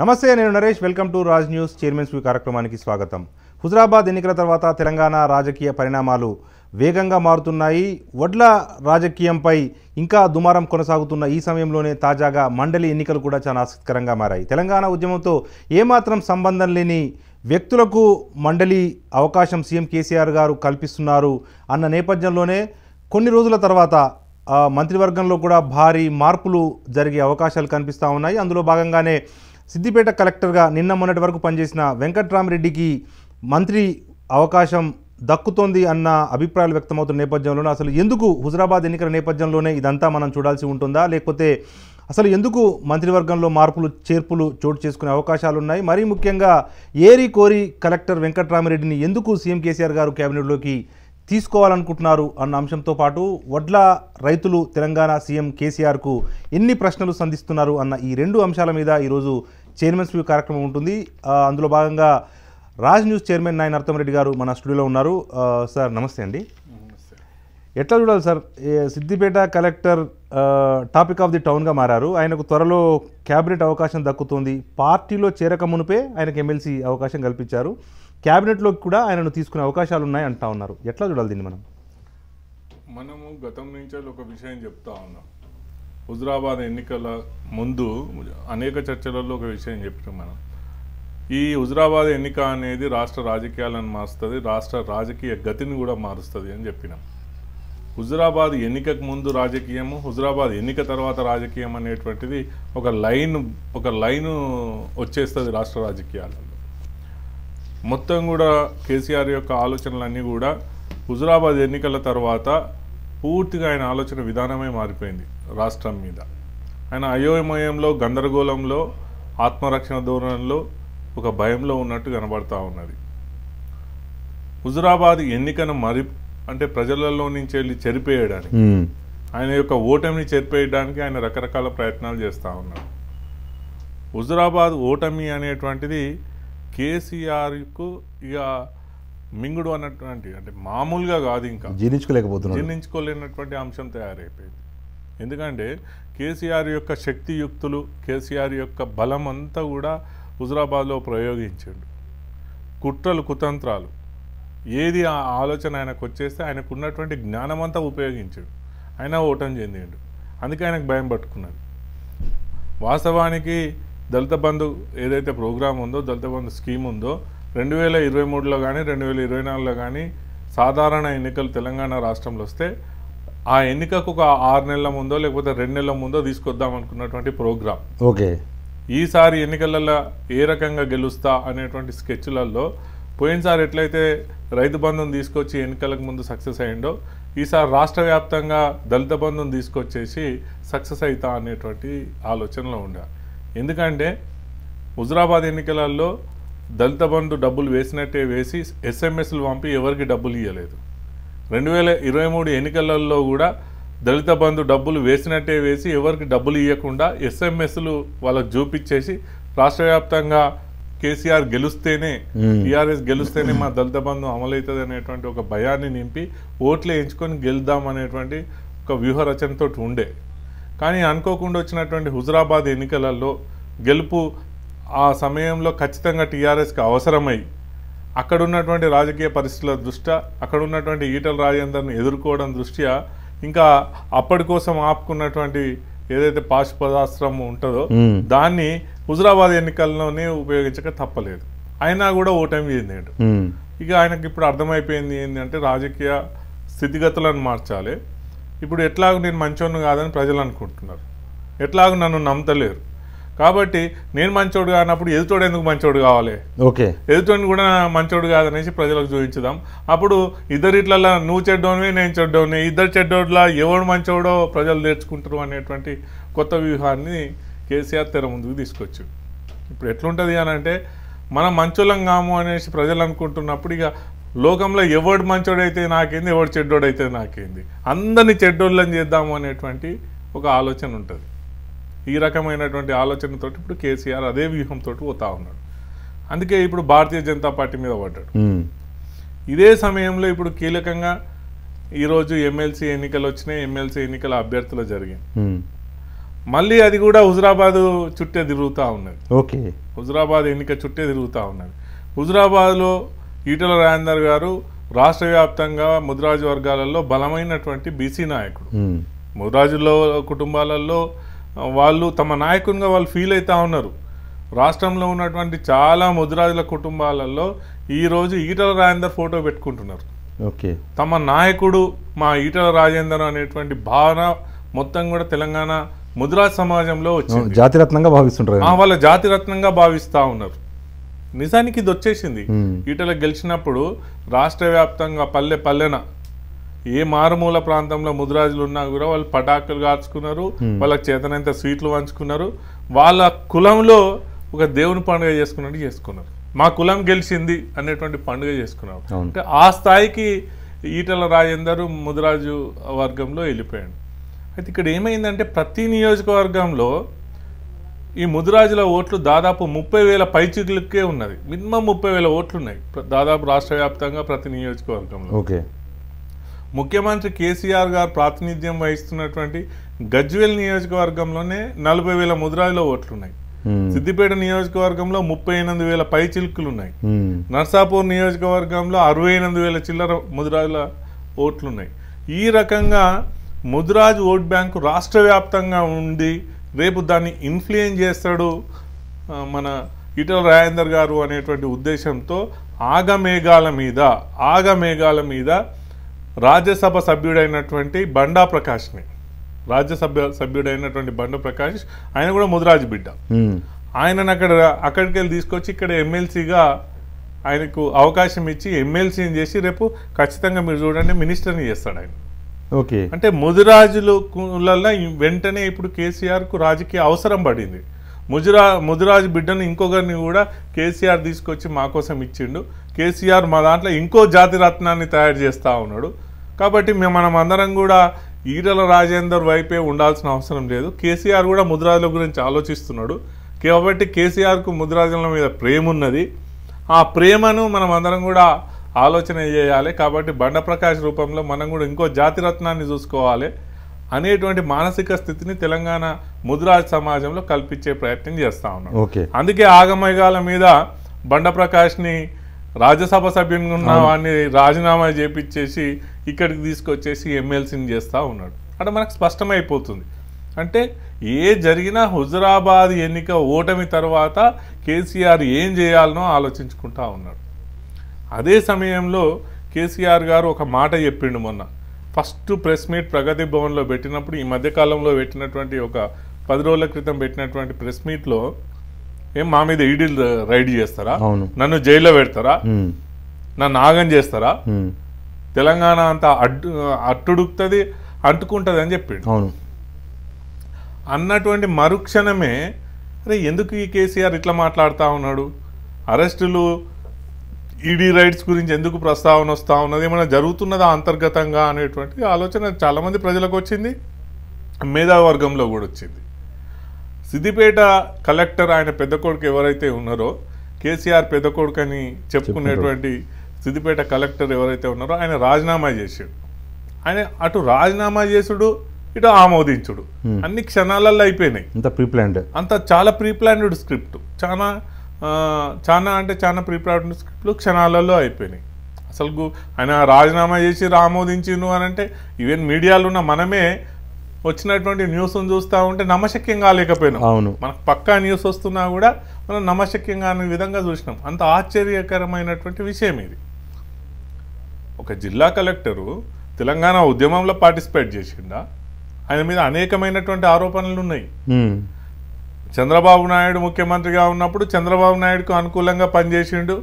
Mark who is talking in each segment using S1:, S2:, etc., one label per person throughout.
S1: నమస్తే నేను Naresh welcome to Raj news chairman స్వీ కార్యక్రమానికి స్వాగతం హుజరాబాద్ ఎన్నికల తర్వాత తెలంగాణ రాజకీయ పరిణామాలు వేగంగా మారుతున్నాయి వడ్ల రాజకీయంపై ఇంకా దుమారం కొనసాగుతున్న ఈ సమయంలోనే తాజాగా మండలి ఎన్నికలు కూడా చాలా ఆసక్తికరంగా మారాయి తెలంగాణ ఉద్యమంతో ఏమాత్రం సంబంధం లేని వ్యక్తులకు మండలి అవకాశం సీఎం కేసీఆర్ గారు కల్పిస్తున్నారు అన్న నేపథ్యంలోనే కొన్ని రోజుల తర్వాత మంత్రివర్గంలో కూడా భారీ మార్పులు జరిగే అవకాశాలు కనిపిస్తూ ఉన్నాయి అందులో భాగంగానే సిద్దిపేట కలెక్టర్గా నిన్న మొన్నటి వరకు పనిచేసిన వెంకట్రామరెడ్డికి మంత్రి అవకాశం దక్కుతోంది అన్న అభిప్రాయాలు వ్యక్తమవుతున్న నేపథ్యంలోనే అసలు ఎందుకు హుజరాబాద్ ఎన్నికల నేపథ్యంలోనే ఇదంతా మనం చూడాల్సి ఉంటుందా లేకపోతే అసలు ఎందుకు మంత్రివర్గంలో మార్పులు చేర్పులు చోటు చేసుకునే అవకాశాలు ఉన్నాయి మరీ ముఖ్యంగా ఏరి కోరి కలెక్టర్ వెంకట్రామరెడ్డిని ఎందుకు సీఎం కేసీఆర్ గారు కేబినెట్లోకి తీసుకోవాలనుకుంటున్నారు అన్న అంశంతో పాటు వడ్ల రైతులు తెలంగాణ సీఎం కేసీఆర్కు ఎన్ని ప్రశ్నలు సంధిస్తున్నారు అన్న ఈ రెండు అంశాల మీద ఈరోజు చైర్మన్స్ వ్యూ కార్యక్రమం ఉంటుంది అందులో భాగంగా రాజ్ న్యూస్ చైర్మన్ నాయన రెడ్డి గారు మన స్టూడియోలో ఉన్నారు సార్ నమస్తే అండి ఎట్లా చూడాలి sir Siddipet collector topic of the టౌన్గా మారారు ఆయనకు త్వరలో క్యాబినెట్ అవకాశం దక్కుతుంది పార్టీలో చేరక మునిపే ఆయనకు ఎమ్మెల్సీ అవకాశం కల్పించారు క్యాబినెట్లోకి కూడా ఆయనను తీసుకునే అవకాశాలు ఉన్నాయి అంటా ఉన్నారు ఎట్లా చూడాలి దీన్ని మనం
S2: మనము గతం నుంచే ఒక విషయం చెప్తా ఉన్నాం హుజరాబాద్ ఎన్నికల ముందు అనేక చర్చలలో ఒక విషయం చెప్పాం మనం ఈ హుజరాబాద్ ఎన్నిక అనేది రాష్ట్ర రాజకీయాలను మారుస్తుంది రాష్ట్ర రాజకీయ గతిని కూడా మారుస్తుంది అని చెప్పినాం హుజరాబాద్ ఎన్నికకు ముందు రాజకీయము హుజరాబాద్ ఎన్నిక తర్వాత రాజకీయం అనేటువంటిది ఒక లైన్ ఒక లైను వచ్చేస్తుంది రాష్ట్ర రాజకీయాలలో మొత్తం కూడా కేసీఆర్ యొక్క ఆలోచనలన్నీ కూడా హుజురాబాద్ ఎన్నికల తర్వాత పూర్తిగా ఆయన ఆలోచన విధానమే మారిపోయింది రాష్ట్రం మీద ఆయన అయోమయంలో గందరగోళంలో ఆత్మరక్షణ ధోరణిలో ఒక భయంలో ఉన్నట్టు కనబడతా ఉన్నది హుజురాబాద్ ఎన్నికను మరి అంటే ప్రజలలో నుంచి వెళ్ళి చెరిపేయడానికి ఆయన యొక్క ఓటమిని చెరిపేయడానికి ఆయన రకరకాల ప్రయత్నాలు చేస్తూ ఉన్నారు హుజురాబాద్ ఓటమి అనేటువంటిది కేసీఆర్కు ఇక మింగుడు అన్నటువంటి అంటే మామూలుగా కాదు ఇంకా జీర్ణించుకోలేకపోతున్నారు జీర్ణించుకోలేనటువంటి అంశం తయారైపోయింది ఎందుకంటే కేసీఆర్ యొక్క శక్తియుక్తులు కేసీఆర్ యొక్క బలం అంతా కూడా హుజరాబాద్లో ప్రయోగించాడు కుట్రలు కుతంత్రాలు ఏది ఆ ఆలోచన ఆయనకు వచ్చేస్తే ఆయనకు ఉన్నటువంటి జ్ఞానం అంతా ఉపయోగించాడు ఆయన ఓటం చెందిండు అందుకే ఆయనకు భయం పట్టుకున్నాడు వాస్తవానికి దళిత బంధు ఏదైతే ప్రోగ్రాం ఉందో దళిత బంధు స్కీమ్ ఉందో రెండు వేల ఇరవై మూడులో కానీ రెండు వేల ఇరవై నాలుగులో కానీ సాధారణ ఎన్నికలు తెలంగాణ రాష్ట్రంలో వస్తే ఆ ఎన్నికకు ఒక ఆరు నెలల ముందో లేకపోతే రెండు నెలల ముందో తీసుకొద్దాం అనుకున్నటువంటి ప్రోగ్రాం ఓకే ఈసారి ఎన్నికలలో ఏ రకంగా గెలుస్తా అనేటువంటి స్కెచ్లలో పోయినసారి ఎట్లయితే రైతు బంధుని తీసుకొచ్చి ఎన్నికలకు ముందు సక్సెస్ అయ్యిండో ఈసారి రాష్ట్ర వ్యాప్తంగా దళిత బంధం తీసుకొచ్చేసి సక్సెస్ అవుతా అనేటువంటి ఆలోచనలో ఉండాలి ఎందుకంటే హుజరాబాద్ ఎన్నికలలో దళిత బంధు డబ్బులు వేసినట్టే వేసి ఎస్ఎంఎస్లు పంపి ఎవరికి డబ్బులు ఇవ్వలేదు రెండు వేల ఇరవై మూడు ఎన్నికలలో కూడా దళిత బంధు డబ్బులు వేసినట్టే వేసి ఎవరికి డబ్బులు ఇవ్వకుండా ఎస్ఎంఎస్లు వాళ్ళకు చూపించేసి రాష్ట్ర వ్యాప్తంగా కేసీఆర్ గెలుస్తేనే టీఆర్ఎస్ గెలుస్తేనే మా దళిత బంధం అమలవుతుంది అనేటువంటి ఒక భయాన్ని నింపి ఓట్లు వేయించుకొని గెలుద్దాం అనేటువంటి ఒక వ్యూహరచనతో ఉండే కానీ అనుకోకుండా వచ్చినటువంటి హుజరాబాద్ ఎన్నికలలో గెలుపు ఆ సమయంలో ఖచ్చితంగా టీఆర్ఎస్కి అవసరమై అక్కడ ఉన్నటువంటి రాజకీయ పరిస్థితుల దృష్ట్యా అక్కడ ఉన్నటువంటి ఈటల రాజేందర్ను ఎదుర్కోవడం దృష్ట్యా ఇంకా అప్పటి కోసం ఆపుకున్నటువంటి ఏదైతే పాశుపదాస్త్రం ఉంటుందో దాన్ని హుజరాబాద్ ఎన్నికల్లోనే ఉపయోగించక తప్పలేదు అయినా కూడా ఓటమి చెందాడు ఇక ఆయనకి ఇప్పుడు అర్థమైపోయింది ఏంటంటే రాజకీయ స్థితిగతులను మార్చాలి ఇప్పుడు ఎట్లాగూ నేను మంచోడు కాదని ప్రజలు అనుకుంటున్నారు ఎట్లాగూ నన్ను నమ్మతలేరు కాబట్టి నేను మంచోడు కానప్పుడు ఎదుటోడు ఎందుకు మంచోడు కావాలి ఓకే ఎదుటోడిని కూడా మంచోడు కాదనేసి ప్రజలకు చూపించుదాం అప్పుడు ఇద్దరిట్లలో నువ్వు చెడ్డోనివి నేను చెడ్డోని ఇద్దరు చెడ్డోడ్లా ఎవడు మంచోడో ప్రజలు నేర్చుకుంటారు అనేటువంటి కొత్త వ్యూహాన్ని కేసీఆర్ తెర ముందుకు తీసుకొచ్చు ఇప్పుడు ఎట్లుంటుంది అని అంటే మనం మంచులం కాము అనేసి ప్రజలు అనుకుంటున్నప్పుడు ఇక లోకంలో ఎవడు మంచోడైతే నాకేంది ఎవడు చెడ్డోడైతే నాకేంది అందరినీ చెడ్డోళ్ళని చేద్దాము అనేటువంటి ఒక ఆలోచన ఉంటుంది ఈ రకమైనటువంటి ఆలోచనతో ఇప్పుడు కేసీఆర్ అదే వ్యూహంతో పోతా ఉన్నాడు అందుకే ఇప్పుడు భారతీయ జనతా పార్టీ మీద పడ్డాడు ఇదే సమయంలో ఇప్పుడు కీలకంగా ఈరోజు ఎమ్మెల్సీ ఎన్నికలు వచ్చినాయి ఎమ్మెల్సీ ఎన్నికల అభ్యర్థులు జరిగాయి మళ్ళీ అది కూడా హుజరాబాద్ చుట్టే తిరుగుతూ ఉన్నది ఓకే హుజరాబాద్ ఎన్నిక చుట్టే తిరుగుతూ ఉన్నది హుజరాబాద్లో ఈటల రాజేందర్ గారు రాష్ట్ర వ్యాప్తంగా ముదిరాజు వర్గాలలో బలమైనటువంటి బీసీ నాయకుడు ముదిరాజులో కుటుంబాలలో వాళ్ళు తమ నాయకునిగా వాళ్ళు ఫీల్ అవుతూ ఉన్నారు రాష్ట్రంలో ఉన్నటువంటి చాలా ముదిరాజుల కుటుంబాలలో ఈరోజు ఈటల రాజేందర్ ఫోటో పెట్టుకుంటున్నారు ఓకే తమ నాయకుడు మా ఈటల రాజేందర్ అనేటువంటి భావన మొత్తం కూడా తెలంగాణ ముదిరాజ్ సమాజంలో వచ్చింది
S1: జాతిరత్నంగా భావిస్తుంటారు
S2: వాళ్ళ జాతిరత్నంగా భావిస్తూ ఉన్నారు నిజానికి ఇది వచ్చేసింది ఈటలకు గెలిచినప్పుడు రాష్ట్ర వ్యాప్తంగా పల్లె పల్లెన ఏ మారుమూల ప్రాంతంలో ముదిరాజులు ఉన్నా కూడా వాళ్ళు పటాకులు కాచుకున్నారు వాళ్ళకి చేతనంత స్వీట్లు పంచుకున్నారు వాళ్ళ కులంలో ఒక దేవుని పండుగ చేసుకున్నట్టు చేసుకున్నారు మా కులం గెలిచింది అనేటువంటి పండుగ చేసుకున్నారు అంటే ఆ స్థాయికి ఈటల రాజేందరు ముదిరాజు వర్గంలో వెళ్ళిపోయాడు అయితే ఇక్కడ ఏమైందంటే ప్రతి నియోజకవర్గంలో ఈ ముదిరాజుల ఓట్లు దాదాపు ముప్పై వేల పైచికులకే ఉన్నది మినిమం ముప్పై వేల ఓట్లు ఉన్నాయి దాదాపు రాష్ట్ర వ్యాప్తంగా ప్రతి నియోజకవర్గంలో ఓకే ముఖ్యమంత్రి కేసీఆర్ గారు ప్రాతినిధ్యం వహిస్తున్నటువంటి గజ్వేల్ నియోజకవర్గంలోనే నలభై వేల ముదిరాజుల ఓట్లు ఉన్నాయి సిద్దిపేట నియోజకవర్గంలో ముప్పై ఎనిమిది వేల పై చిలుకులు ఉన్నాయి నర్సాపూర్ నియోజకవర్గంలో అరవై ఎనిమిది వేల చిల్లర ముదిరాజుల ఓట్లున్నాయి ఈ రకంగా ముదిరాజు ఓట్ బ్యాంకు రాష్ట్ర వ్యాప్తంగా ఉండి రేపు దాన్ని ఇన్ఫ్లుయెన్స్ చేస్తాడు మన ఇటల రాజేందర్ గారు అనేటువంటి ఉద్దేశంతో ఆగమేఘాల మీద ఆగమేఘాల మీద రాజ్యసభ సభ్యుడైనటువంటి బండా ప్రకాష్ని రాజ్యసభ సభ్యుడైనటువంటి బండ ప్రకాష్ ఆయన కూడా ముదిరాజు బిడ్డ ఆయనను అక్కడ అక్కడికి వెళ్ళి తీసుకొచ్చి ఇక్కడ ఎమ్మెల్సీగా ఆయనకు అవకాశం ఇచ్చి ఎమ్మెల్సీని చేసి రేపు ఖచ్చితంగా మీరు చూడండి మినిస్టర్ని చేస్తాడు ఆయన ఓకే అంటే ముదిరాజులు వెంటనే ఇప్పుడు కేసీఆర్కు రాజకీయ అవసరం పడింది ముజురా ముదిరాజు బిడ్డను ఇంకొకరిని కూడా కేసీఆర్ తీసుకొచ్చి మా కోసం ఇచ్చిండు కేసీఆర్ మా దాంట్లో ఇంకో జాతి రత్నాన్ని తయారు చేస్తూ ఉన్నాడు కాబట్టి మేము మనం అందరం కూడా ఈరల రాజేందర్ వైపే ఉండాల్సిన అవసరం లేదు కేసీఆర్ కూడా ముదిరాజుల గురించి ఆలోచిస్తున్నాడు కాబట్టి కేసీఆర్కు ముదిరాజుల మీద ప్రేమ ఉన్నది ఆ ప్రేమను మనం అందరం కూడా ఆలోచన చేయాలి కాబట్టి బండప్రకాష్ రూపంలో మనం కూడా ఇంకో జాతిరత్నాన్ని చూసుకోవాలి అనేటువంటి మానసిక స్థితిని తెలంగాణ ముద్రాజ్ సమాజంలో కల్పించే ప్రయత్నం చేస్తా ఉన్నాం అందుకే ఆగమయగాల మీద బండప్రకాష్ని రాజ్యసభ సభ్యునిగా ఉన్న వాడిని రాజీనామా చేపించేసి ఇక్కడికి తీసుకొచ్చేసి ఎమ్మెల్సీని చేస్తూ ఉన్నాడు అంటే మనకు స్పష్టమైపోతుంది అంటే ఏ జరిగినా హుజరాబాద్ ఎన్నిక ఓటమి తర్వాత కేసీఆర్ ఏం చేయాలనో ఆలోచించుకుంటా ఉన్నాడు అదే సమయంలో కేసీఆర్ గారు ఒక మాట చెప్పిండు మొన్న ఫస్ట్ ప్రెస్ మీట్ ప్రగతి భవన్లో పెట్టినప్పుడు ఈ మధ్యకాలంలో పెట్టినటువంటి ఒక పది రోజుల క్రితం పెట్టినటువంటి ప్రెస్ మీట్లో ఏం మా మీద ఈడీలు రైడ్ చేస్తారా నన్ను జైల్లో పెడతారా నన్ను ఆగం చేస్తారా తెలంగాణ అంతా అడ్డు అట్టుడుకుతుంది అంటుకుంటుంది అని చెప్పిండు అన్నటువంటి మరుక్షణమే అరే ఎందుకు ఈ కేసీఆర్ ఇట్లా మాట్లాడుతూ ఉన్నాడు అరెస్టులు ఈడీ రైట్స్ గురించి ఎందుకు ప్రస్తావన వస్తూ ఉన్నది ఏమైనా జరుగుతున్నదా అంతర్గతంగా అనేటువంటి ఆలోచన చాలామంది ప్రజలకు వచ్చింది మేధావర్గంలో కూడా వచ్చింది సిద్దిపేట కలెక్టర్ ఆయన పెద్ద కొడుకు ఎవరైతే ఉన్నారో కేసీఆర్ పెద్ద కొడుకు అని చెప్పుకునేటువంటి సిద్దిపేట కలెక్టర్ ఎవరైతే ఉన్నారో ఆయన రాజీనామా చేశాడు ఆయన అటు రాజీనామా చేసుడు ఇటు ఆమోదించుడు అన్ని క్షణాలలో అయిపోయినాయి అంత ప్రీప్లాన్డ్ అంత చాలా ప్రీప్లాన్డ్ స్క్రిప్ట్ చాలా చాలా అంటే చాలా ప్రీపేర్డ్ స్క్రిప్ట్లు క్షణాలలో అయిపోయినాయి అసలు ఆయన రాజీనామా చేసి ఆమోదించిండు అని అంటే ఈవెన్ మీడియాలో ఉన్న మనమే వచ్చినటువంటి న్యూస్ను చూస్తూ ఉంటే నమ్మశక్యం కాలేకపోయినా అవును మనకు పక్కా న్యూస్ వస్తున్నా కూడా మనం నమ్మశక్యం కాని విధంగా చూసినాం అంత ఆశ్చర్యకరమైనటువంటి విషయం ఇది ఒక జిల్లా కలెక్టరు తెలంగాణ ఉద్యమంలో పార్టిసిపేట్ చేసిండా ఆయన మీద అనేకమైనటువంటి ఆరోపణలు ఉన్నాయి చంద్రబాబు నాయుడు ముఖ్యమంత్రిగా ఉన్నప్పుడు చంద్రబాబు నాయుడుకు అనుకూలంగా పనిచేసిండు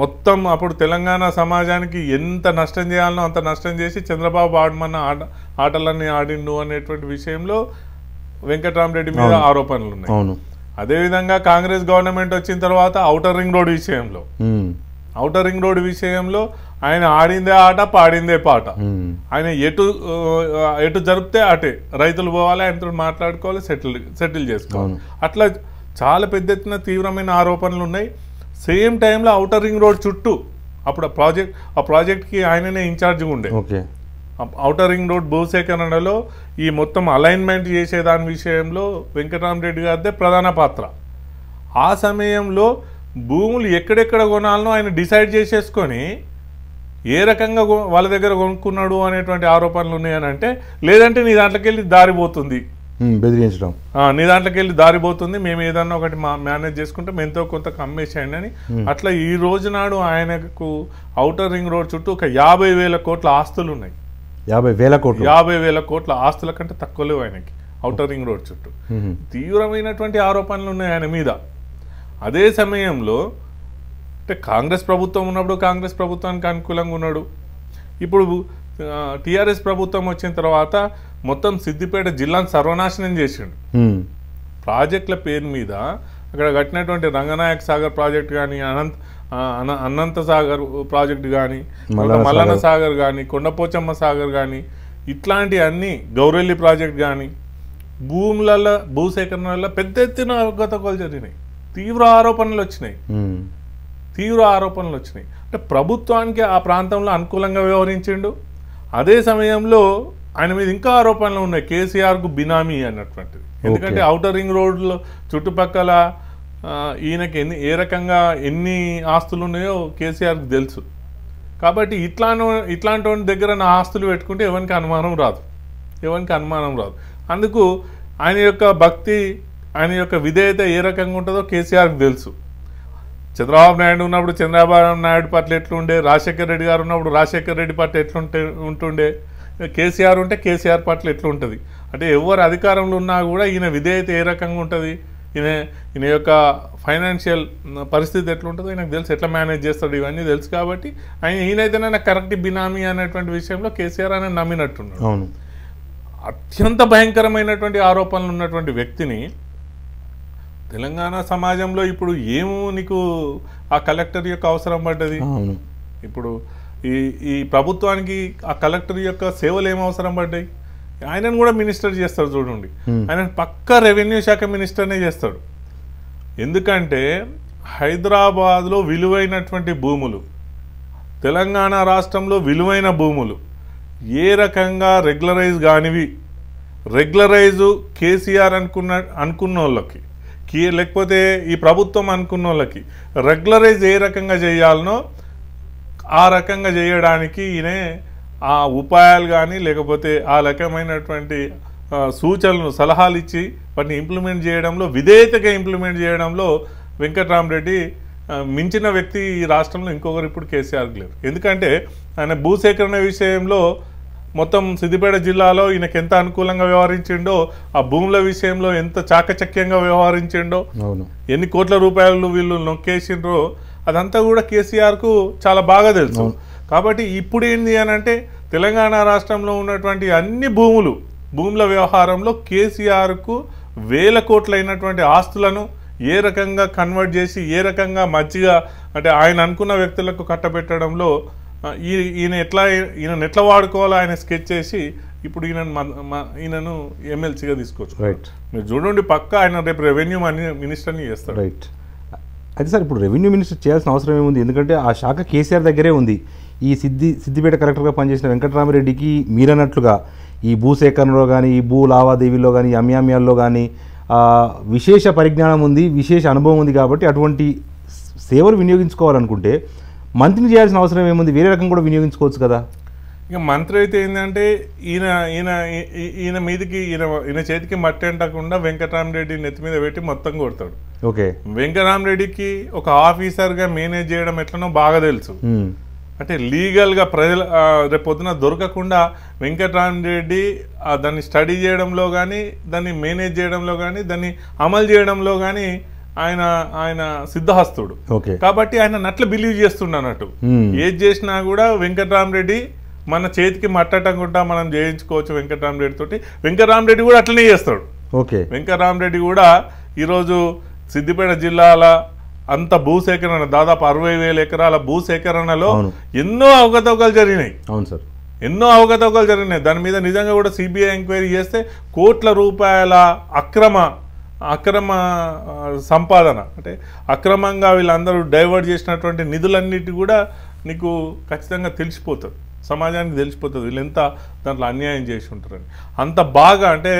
S2: మొత్తం అప్పుడు తెలంగాణ సమాజానికి ఎంత నష్టం చేయాలనో అంత నష్టం చేసి చంద్రబాబు ఆడమన్న ఆట ఆటలన్నీ ఆడిండు అనేటువంటి విషయంలో వెంకటరామరెడ్డి మీద ఆరోపణలు ఉన్నాయి అదేవిధంగా కాంగ్రెస్ గవర్నమెంట్ వచ్చిన తర్వాత ఔటర్ రింగ్ రోడ్ విషయంలో ఔటర్ రింగ్ రోడ్ విషయంలో ఆయన ఆడిందే ఆట పాడిందే పాట ఆయన ఎటు ఎటు జరిపితే అటే రైతులు పోవాలి ఆయనతో మాట్లాడుకోవాలి సెటిల్ సెటిల్ చేసుకోవాలి అట్లా చాలా పెద్ద ఎత్తున తీవ్రమైన ఆరోపణలు ఉన్నాయి సేమ్ టైంలో ఔటర్ రింగ్ రోడ్ చుట్టూ అప్పుడు ఆ ప్రాజెక్ట్ ఆ ప్రాజెక్ట్కి ఆయననే ఇన్ఛార్జ్గా ఉండే ఔటర్ రింగ్ రోడ్ భూసేకరణలో ఈ మొత్తం అలైన్మెంట్ చేసేదాని విషయంలో వెంకటరామరెడ్డి గారిదే ప్రధాన పాత్ర ఆ సమయంలో భూములు ఎక్కడెక్కడ కొనాలనో ఆయన డిసైడ్ చేసేసుకొని ఏ రకంగా వాళ్ళ దగ్గర కొనుక్కున్నాడు అనేటువంటి ఆరోపణలు ఉన్నాయని అంటే లేదంటే నీ దాంట్లోకి వెళ్ళి దారిపోతుంది బెదిరించడం నీ దాంట్లోకి వెళ్ళి దారిపోతుంది మేము ఏదన్నా ఒకటి మేనేజ్ చేసుకుంటే మేంతో కొంత కమ్మేసేయండి అని అట్లా ఈ రోజు నాడు ఆయనకు ఔటర్ రింగ్ రోడ్ చుట్టూ ఒక యాభై వేల కోట్ల ఆస్తులు ఉన్నాయి
S1: యాభై వేల కోట్లు
S2: యాభై వేల కోట్ల ఆస్తుల కంటే తక్కువ లేవు ఆయనకి ఔటర్ రింగ్ రోడ్ చుట్టూ తీవ్రమైనటువంటి ఆరోపణలు ఉన్నాయి ఆయన మీద అదే సమయంలో అంటే కాంగ్రెస్ ప్రభుత్వం ఉన్నప్పుడు కాంగ్రెస్ ప్రభుత్వానికి అనుకూలంగా ఉన్నాడు ఇప్పుడు టిఆర్ఎస్ ప్రభుత్వం వచ్చిన తర్వాత మొత్తం సిద్దిపేట జిల్లాను సర్వనాశనం చేసిండు ప్రాజెక్టుల పేరు మీద అక్కడ కట్టినటువంటి రంగనాయక్ సాగర్ ప్రాజెక్ట్ కానీ అనంత అనంత సాగర్ ప్రాజెక్ట్ కానీ మల్లన్న సాగర్ కానీ కొండపోచమ్మ సాగర్ కానీ ఇట్లాంటి అన్ని గౌరెల్లి ప్రాజెక్ట్ కానీ భూములలో భూసేకరణలో పెద్ద ఎత్తున అవగతకోలు జరిగినాయి తీవ్ర ఆరోపణలు వచ్చినాయి తీవ్ర ఆరోపణలు వచ్చినాయి అంటే ప్రభుత్వానికి ఆ ప్రాంతంలో అనుకూలంగా వ్యవహరించిండు అదే సమయంలో ఆయన మీద ఇంకా ఆరోపణలు ఉన్నాయి కేసీఆర్కు బినామీ అన్నటువంటిది ఎందుకంటే ఔటర్ రింగ్ రోడ్లో చుట్టుపక్కల ఈయనకి ఎన్ని ఏ రకంగా ఎన్ని ఆస్తులు ఉన్నాయో కేసీఆర్కి తెలుసు కాబట్టి ఇట్లా ఇట్లాంటి దగ్గర నా ఆస్తులు పెట్టుకుంటే ఎవరికి అనుమానం రాదు ఎవరికి అనుమానం రాదు అందుకు ఆయన యొక్క భక్తి ఆయన యొక్క విధేయత ఏ రకంగా ఉంటుందో కేసీఆర్కి తెలుసు చంద్రబాబు నాయుడు ఉన్నప్పుడు చంద్రబాబు నాయుడు పట్ల ఎట్లుండే రాజశేఖర్ రెడ్డి గారు ఉన్నప్పుడు రాజశేఖర్ రెడ్డి పట్ల ఎట్లుంటే ఉంటుండే కేసీఆర్ ఉంటే కేసీఆర్ పట్ల ఎట్లుంటుంది అంటే ఎవరు అధికారంలో ఉన్నా కూడా ఈయన విధేయత ఏ రకంగా ఉంటుంది ఈయన ఈయన యొక్క ఫైనాన్షియల్ పరిస్థితి ఎట్లుంటుందో ఈయనకు తెలుసు ఎట్లా మేనేజ్ చేస్తాడు ఇవన్నీ తెలుసు కాబట్టి ఆయన ఈయనైతేనే కరెక్ట్ బినామీ అనేటువంటి విషయంలో కేసీఆర్ అనే నమ్మినట్టున్నాడు అవును అత్యంత భయంకరమైనటువంటి ఆరోపణలు ఉన్నటువంటి వ్యక్తిని తెలంగాణ సమాజంలో ఇప్పుడు ఏమో నీకు ఆ కలెక్టర్ యొక్క అవసరం పడ్డది ఇప్పుడు ఈ ఈ ప్రభుత్వానికి ఆ కలెక్టర్ యొక్క సేవలు ఏమి అవసరం పడ్డాయి ఆయనను కూడా మినిస్టర్ చేస్తారు చూడండి ఆయన పక్క రెవెన్యూ శాఖ మినిస్టర్నే చేస్తాడు ఎందుకంటే హైదరాబాద్లో విలువైనటువంటి భూములు తెలంగాణ రాష్ట్రంలో విలువైన భూములు ఏ రకంగా రెగ్యులరైజ్ కానివి రెగ్యులరైజు కేసీఆర్ అనుకున్న అనుకున్న వాళ్ళకి లేకపోతే ఈ ప్రభుత్వం అనుకున్న వాళ్ళకి రెగ్యులరైజ్ ఏ రకంగా చేయాలనో ఆ రకంగా చేయడానికి ఈయనే ఆ ఉపాయాలు కానీ లేకపోతే ఆ రకమైనటువంటి సూచనలు సలహాలు ఇచ్చి వాటిని ఇంప్లిమెంట్ చేయడంలో విధేయతగా ఇంప్లిమెంట్ చేయడంలో వెంకట్రామరెడ్డి మించిన వ్యక్తి ఈ రాష్ట్రంలో ఇంకొకరు ఇప్పుడు కేసీఆర్కి లేరు ఎందుకంటే ఆయన భూసేకరణ విషయంలో మొత్తం సిద్దిపేట జిల్లాలో ఈయనకి ఎంత అనుకూలంగా వ్యవహరించిండో ఆ భూముల విషయంలో ఎంత చాకచక్యంగా వ్యవహరించిండో ఎన్ని కోట్ల రూపాయలు వీళ్ళు నొక్కేసిండ్రో అదంతా కూడా కేసీఆర్కు చాలా బాగా తెలుసు కాబట్టి ఇప్పుడు ఏంది అని అంటే తెలంగాణ రాష్ట్రంలో ఉన్నటువంటి అన్ని భూములు భూముల వ్యవహారంలో కేసీఆర్కు వేల కోట్లైనటువంటి ఆస్తులను ఏ రకంగా కన్వర్ట్ చేసి ఏ రకంగా మంచిగా అంటే ఆయన అనుకున్న వ్యక్తులకు కట్టబెట్టడంలో ఈయన ఈయన ఎట్లా ఈయనను ఎట్లా వాడుకోవాలో ఆయన స్కెచ్ చేసి ఇప్పుడు ఈయనను ఈయనను ఎమ్మెల్సీగా తీసుకోవచ్చు రైట్ మీరు చూడండి పక్క ఆయన రేపు రెవెన్యూ మినిస్టర్ని చేస్తారు రైట్
S1: అయితే సార్ ఇప్పుడు రెవెన్యూ మినిస్టర్ చేయాల్సిన అవసరం ఏముంది ఎందుకంటే ఆ శాఖ కేసీఆర్ దగ్గరే ఉంది ఈ సిద్ధి సిద్దిపేట కలెక్టర్గా పనిచేసిన వెంకటరామరెడ్డికి మీరన్నట్లుగా ఈ భూసేకరణలో కానీ ఈ భూ లావాదేవీలో కానీ అమ్యామ్యాల్లో కానీ విశేష పరిజ్ఞానం ఉంది విశేష అనుభవం ఉంది కాబట్టి అటువంటి సేవలు వినియోగించుకోవాలనుకుంటే మంత్రిని చేయాల్సిన అవసరం ఏముంది వేరే రకం కూడా వినియోగించుకోవచ్చు కదా
S2: ఇక మంత్రి అయితే ఏంటంటే ఈయన ఈయన ఈయన మీదకి ఈయన ఈయన చేతికి మట్టి అంటకుండా వెంకటరామరెడ్డి నెత్తి మీద పెట్టి మొత్తం కొడతాడు ఓకే వెంకటరామరెడ్డికి ఒక ఆఫీసర్గా మేనేజ్ చేయడం ఎట్లనో బాగా తెలుసు అంటే లీగల్గా ప్రజల రేపొద్దున దొరకకుండా వెంకటరామరెడ్డి దాన్ని స్టడీ చేయడంలో కానీ దాన్ని మేనేజ్ చేయడంలో కానీ దాన్ని అమలు చేయడంలో కానీ ఆయన ఆయన సిద్ధహస్తుడు కాబట్టి ఆయన నట్లు బిలీవ్ చేస్తుండ ఏది చేసినా కూడా వెంకటరామరెడ్డి మన చేతికి కూడా మనం చేయించుకోవచ్చు వెంకటరామరెడ్డి తోటి వెంకటరామరెడ్డి కూడా అట్లనే చేస్తాడు ఓకే వెంకటరామరెడ్డి కూడా ఈరోజు సిద్దిపేట జిల్లాల అంత భూసేకరణ దాదాపు అరవై వేల ఎకరాల భూసేకరణలో ఎన్నో అవకతవకలు జరిగినాయి అవును సార్ ఎన్నో అవకతవకలు జరిగినాయి దాని మీద నిజంగా కూడా సిబిఐ ఎంక్వైరీ చేస్తే కోట్ల రూపాయల అక్రమ అక్రమ సంపాదన అంటే అక్రమంగా వీళ్ళందరూ డైవర్ట్ చేసినటువంటి నిధులన్నిటి కూడా నీకు ఖచ్చితంగా తెలిసిపోతుంది సమాజానికి తెలిసిపోతుంది వీళ్ళు ఎంత దాంట్లో అన్యాయం చేసి ఉంటారని అంత బాగా అంటే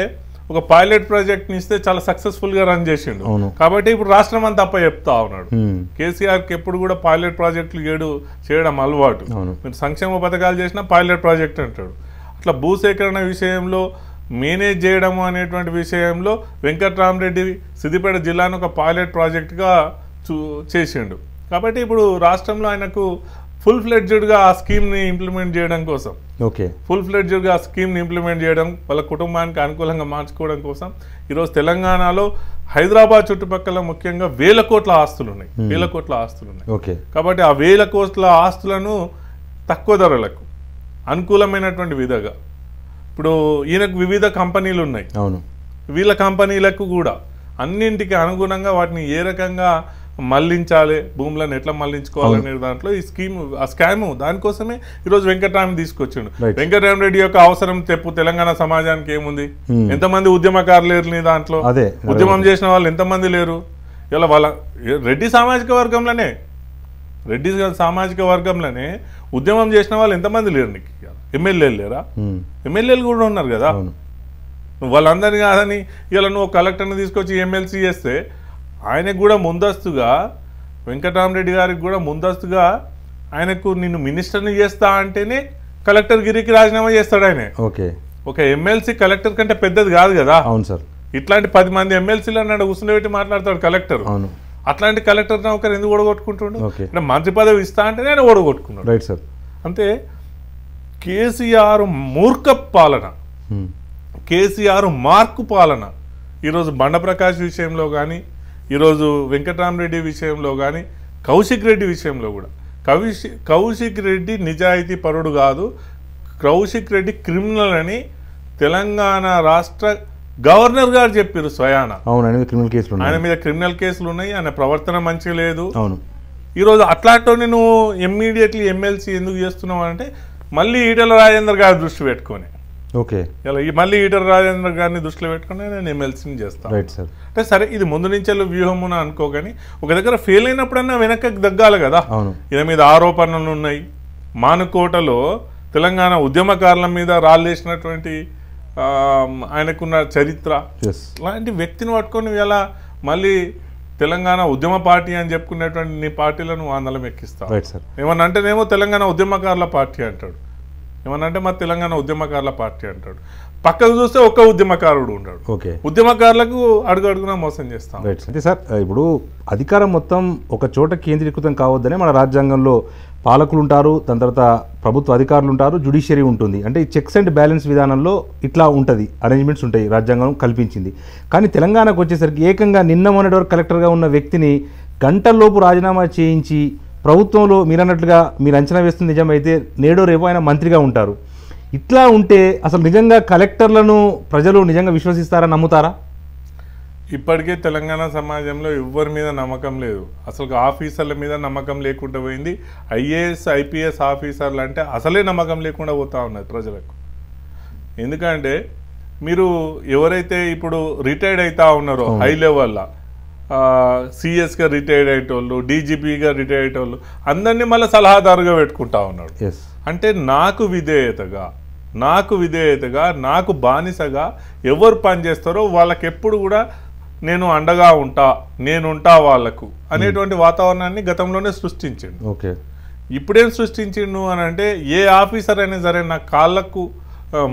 S2: ఒక పైలట్ ప్రాజెక్ట్ని ఇస్తే చాలా సక్సెస్ఫుల్గా రన్ చేసిండు కాబట్టి ఇప్పుడు రాష్ట్రం అంతా అప్ప చెప్తా ఉన్నాడు కేసీఆర్కి ఎప్పుడు కూడా పైలట్ ప్రాజెక్టులు ఏడు చేయడం అలవాటు మీరు సంక్షేమ పథకాలు చేసినా పైలట్ ప్రాజెక్ట్ అంటాడు అట్లా భూసేకరణ విషయంలో మేనేజ్ చేయడము అనేటువంటి విషయంలో వెంకట్రామరెడ్డి సిద్దిపేట జిల్లాను ఒక పైలట్ ప్రాజెక్ట్గా చూ చేసిండు కాబట్టి ఇప్పుడు రాష్ట్రంలో ఆయనకు ఫుల్ ఫ్లెడ్జెడ్గా ఆ స్కీమ్ని ఇంప్లిమెంట్ చేయడం కోసం ఓకే ఫుల్ ఫ్లెడ్జెడ్గా ఆ స్కీమ్ని ఇంప్లిమెంట్ చేయడం వాళ్ళ కుటుంబానికి అనుకూలంగా మార్చుకోవడం కోసం ఈరోజు తెలంగాణలో హైదరాబాద్ చుట్టుపక్కల ముఖ్యంగా వేల కోట్ల ఆస్తులు ఉన్నాయి వేల కోట్ల ఆస్తులు ఉన్నాయి ఓకే కాబట్టి ఆ వేల కోట్ల ఆస్తులను తక్కువ ధరలకు అనుకూలమైనటువంటి విధంగా ఇప్పుడు ఈయనకు వివిధ కంపెనీలు ఉన్నాయి అవును వీళ్ళ కంపెనీలకు కూడా అన్నింటికి అనుగుణంగా వాటిని ఏ రకంగా మళ్లించాలి భూములను ఎట్లా మళ్లించుకోవాలనే దాంట్లో ఈ స్కీమ్ ఆ స్కామ్ దానికోసమే ఈరోజు వెంకటరామి తీసుకొచ్చిండు రెడ్డి యొక్క అవసరం తెప్పు తెలంగాణ సమాజానికి ఏముంది hmm. ఎంతమంది ఉద్యమకారులు లేరు దాంట్లో ఉద్యమం చేసిన వాళ్ళు ఎంతమంది లేరు ఇలా వాళ్ళ రెడ్డి సామాజిక వర్గంలోనే రెడ్డి సామాజిక వర్గంలోనే ఉద్యమం చేసిన వాళ్ళు ఎంతమంది లేరు నీకు ఎమ్మెల్యేలు లేరా ఎమ్మెల్యేలు కూడా ఉన్నారు కదా వాళ్ళందరినీ కాదని ఇలా నువ్వు కలెక్టర్ని తీసుకొచ్చి ఎమ్మెల్సీ చేస్తే ఆయనకు కూడా ముందస్తుగా వెంకటరామరెడ్డి గారికి కూడా ముందస్తుగా ఆయనకు నిన్ను మినిస్టర్ని చేస్తా అంటేనే కలెక్టర్ గిరికి రాజీనామా చేస్తాడు ఆయన ఓకే ఒక ఎమ్మెల్సీ కలెక్టర్ కంటే పెద్దది కాదు కదా అవును సార్ ఇట్లాంటి పది మంది ఎమ్మెల్సీలు అన్నాడు కూర్చుండబెట్టి మాట్లాడతాడు కలెక్టర్ అవును అట్లాంటి కలెక్టర్ నౌకర్ ఎందుకు ఓడగొట్టుకుంటుండే మంత్రి పదవి ఇస్తా అంటేనే ఆయన ఓడగొట్టుకున్నాడు రైట్ సార్ అంతే కేసీఆర్ మూర్ఖ పాలన కేసీఆర్ మార్కు పాలన ఈరోజు బండప్రకాష్ విషయంలో కానీ ఈరోజు వెంకటరామరెడ్డి విషయంలో కానీ కౌశిక్ రెడ్డి విషయంలో కూడా కవిషి కౌశిక్ రెడ్డి నిజాయితీ పరుడు కాదు కౌశిక్ రెడ్డి క్రిమినల్ అని తెలంగాణ రాష్ట్ర గవర్నర్ గారు చెప్పారు స్వయాన
S1: క్రిమినల్ కేసులు ఆయన
S2: మీద క్రిమినల్ కేసులు ఉన్నాయి ఆయన ప్రవర్తన మంచిగా లేదు అవును ఈరోజు అట్లాంటి నువ్వు ఇమ్మీడియట్లీ ఎమ్మెల్సీ ఎందుకు చేస్తున్నావు అంటే మళ్ళీ ఈటల రాజేందర్ గారి దృష్టి పెట్టుకొని ఓకే ఇలా మళ్ళీ ఈటల రాజేంద్ర గారిని దృష్టిలో పెట్టుకుని నేను ఎమ్మెల్సీని చేస్తాను రైట్ సార్ అంటే సరే ఇది ముందు నుంచే వ్యూహమున అనుకో ఒక దగ్గర ఫెయిల్ అయినప్పుడన్నా వెనక్కి దగ్గాలి కదా ఈయన మీద ఆరోపణలు ఉన్నాయి మానుకోటలో తెలంగాణ ఉద్యమకారుల మీద రాళ్ళు వేసినటువంటి ఆయనకున్న చరిత్ర లాంటి వ్యక్తిని పట్టుకొని ఇలా మళ్ళీ తెలంగాణ ఉద్యమ పార్టీ అని చెప్పుకునేటువంటి నీ పార్టీలను ఆందోళన ఎక్కిస్తావు ఏమన్నా అంటేనేమో తెలంగాణ ఉద్యమకారుల పార్టీ అంటాడు ఏమన్నా అంటే మా తెలంగాణ ఉద్యమకారుల పార్టీ అంటాడు పక్కకు చూస్తే ఒక్క ఉద్యమకారుడు ఉంటాడు ఓకే ఉద్యమకారులకు అడుగు అడుగున మోసం చేస్తాం
S1: అంటే సార్ ఇప్పుడు అధికారం మొత్తం ఒక చోట కేంద్రీకృతం కావద్దనే మన రాజ్యాంగంలో పాలకులు ఉంటారు దాని తర్వాత ప్రభుత్వ అధికారులు ఉంటారు జుడిషియరీ ఉంటుంది అంటే చెక్స్ అండ్ బ్యాలెన్స్ విధానంలో ఇట్లా ఉంటుంది అరేంజ్మెంట్స్ ఉంటాయి రాజ్యాంగం కల్పించింది కానీ తెలంగాణకు వచ్చేసరికి ఏకంగా నిన్న మొన్నటి వరకు కలెక్టర్గా ఉన్న వ్యక్తిని గంటల్లోపు రాజీనామా చేయించి ప్రభుత్వంలో మీరు అన్నట్లుగా మీరు అంచనా వేస్తుంది నిజమైతే నేడో రేపు ఆయన మంత్రిగా ఉంటారు ఇట్లా ఉంటే అసలు నిజంగా కలెక్టర్లను ప్రజలు నిజంగా విశ్వసిస్తారా నమ్ముతారా
S2: ఇప్పటికే తెలంగాణ సమాజంలో ఎవరి మీద నమ్మకం లేదు అసలు ఆఫీసర్ల మీద నమ్మకం లేకుండా పోయింది ఐఏఎస్ ఐపీఎస్ ఆఫీసర్లు అంటే అసలే నమ్మకం లేకుండా పోతూ ఉన్నది ప్రజలకు ఎందుకంటే మీరు ఎవరైతే ఇప్పుడు రిటైర్డ్ అవుతా ఉన్నారో హై లెవెల్లో సిఎస్గా రిటైర్డ్ అయ్యేటోళ్ళు డీజీపీగా రిటైర్ అయ్యేటోళ్ళు అందరినీ మళ్ళీ సలహాదారుగా పెట్టుకుంటా ఉన్నాడు అంటే నాకు విధేయతగా నాకు విధేయతగా నాకు బానిసగా ఎవరు పనిచేస్తారో వాళ్ళకెప్పుడు కూడా నేను అండగా ఉంటా నేనుంటా వాళ్లకు అనేటువంటి వాతావరణాన్ని గతంలోనే సృష్టించిండు ఓకే ఇప్పుడేం సృష్టించిండు అని అంటే ఏ ఆఫీసర్ అయినా సరే నా కాళ్ళకు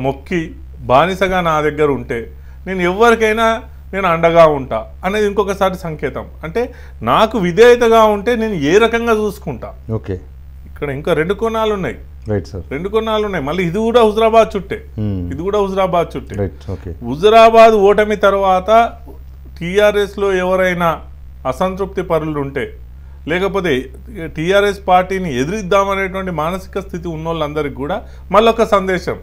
S2: మొక్కి బానిసగా నా దగ్గర ఉంటే నేను ఎవరికైనా నేను అండగా ఉంటా అనేది ఇంకొకసారి సంకేతం అంటే నాకు విధేయతగా ఉంటే నేను ఏ రకంగా చూసుకుంటా ఓకే ఇక్కడ ఇంకా రెండు కోణాలు ఉన్నాయి రైట్ సార్ రెండు కొన్నాళ్ళు ఉన్నాయి మళ్ళీ ఇది కూడా హుజరాబాద్ చుట్టే ఇది కూడా హుజరాబాద్ చుట్టే హుజరాబాద్ ఓటమి తర్వాత టీఆర్ఎస్లో ఎవరైనా అసంతృప్తి పరులు ఉంటే లేకపోతే టీఆర్ఎస్ పార్టీని ఎదిరిద్దామనేటువంటి మానసిక స్థితి ఉన్నోళ్ళందరికీ కూడా మళ్ళొక సందేశం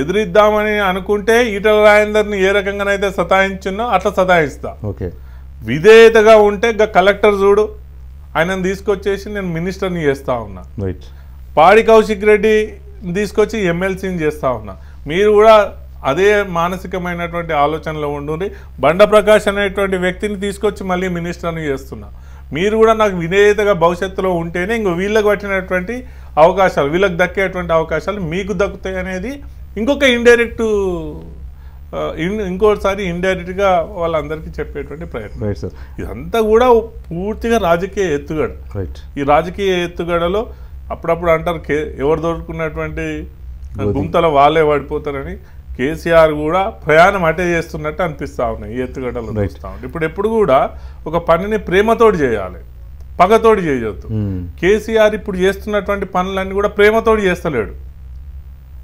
S2: ఎదిరిద్దామని అనుకుంటే ఈటల రాయందర్ని ఏ రకంగానైతే సతాయించున్నా అట్లా సతాయిస్తా ఓకే విధేయతగా ఉంటే కలెక్టర్ చూడు ఆయనను తీసుకొచ్చేసి నేను మినిస్టర్ని చేస్తా ఉన్నా రైట్ పాడి కౌశిక్ రెడ్డిని తీసుకొచ్చి ఎమ్మెల్సీని చేస్తా ఉన్నా మీరు కూడా అదే మానసికమైనటువంటి ఆలోచనలో ఉండి బండ ప్రకాష్ అనేటువంటి వ్యక్తిని తీసుకొచ్చి మళ్ళీ మినిస్టర్ని చేస్తున్నా మీరు కూడా నాకు వినేతగా భవిష్యత్తులో ఉంటేనే ఇంక వీళ్ళకు పట్టినటువంటి అవకాశాలు వీళ్ళకి దక్కేటువంటి అవకాశాలు మీకు దక్కుతాయి అనేది ఇంకొక ఇండైరెక్ట్ ఇంకోసారి ఇండైరెక్ట్గా వాళ్ళందరికీ చెప్పేటువంటి ప్రయత్నం రైట్ సార్ ఇదంతా కూడా పూర్తిగా రాజకీయ ఎత్తుగడ రైట్ ఈ రాజకీయ ఎత్తుగడలో అప్పుడప్పుడు అంటారు ఎవరు దొరుకున్నటువంటి గుంతల వాళ్ళే పడిపోతారని కేసీఆర్ కూడా ప్రయాణం అటే చేస్తున్నట్టు అనిపిస్తూ ఉన్నాయి ఎత్తుగడ్డలు చూస్తూ ఉంటాయి ఇప్పుడు ఎప్పుడు కూడా ఒక పనిని ప్రేమతోటి చేయాలి పగతోటి చేయొద్దు hmm. కేసీఆర్ ఇప్పుడు చేస్తున్నటువంటి పనులన్నీ కూడా ప్రేమతోటి చేస్తలేడు